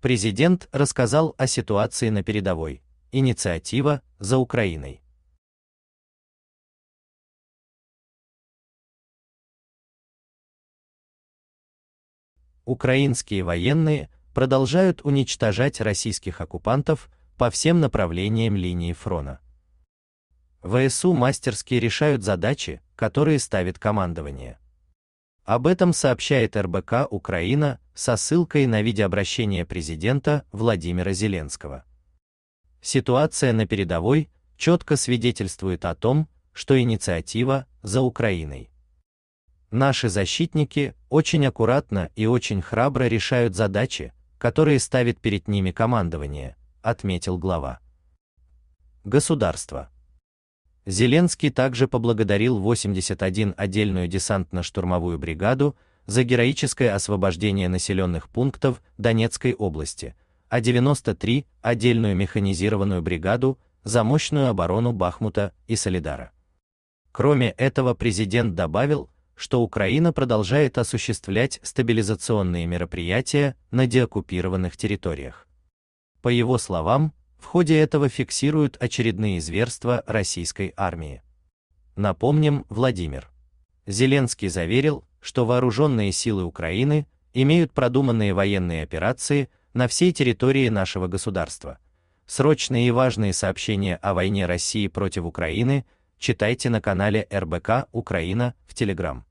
Президент рассказал о ситуации на передовой. Инициатива за Украиной. Украинские военные продолжают уничтожать российских оккупантов по всем направлениям линии фронта. ВСУ мастерски решают задачи, которые ставит командование. Об этом сообщает РБК Украина со ссылкой на видеообращение президента Владимира Зеленского. Ситуация на передовой четко свидетельствует о том, что инициатива за Украиной. Наши защитники очень аккуратно и очень храбро решают задачи, которые ставит перед ними командование, отметил глава государства. Зеленский также поблагодарил 81 отдельную десантно-штурмовую бригаду за героическое освобождение населенных пунктов Донецкой области, а 93 отдельную механизированную бригаду за мощную оборону Бахмута и Солидара. Кроме этого президент добавил, что Украина продолжает осуществлять стабилизационные мероприятия на деоккупированных территориях. По его словам, в ходе этого фиксируют очередные зверства российской армии. Напомним, Владимир Зеленский заверил, что вооруженные силы Украины имеют продуманные военные операции на всей территории нашего государства. Срочные и важные сообщения о войне России против Украины читайте на канале РБК Украина в Телеграм.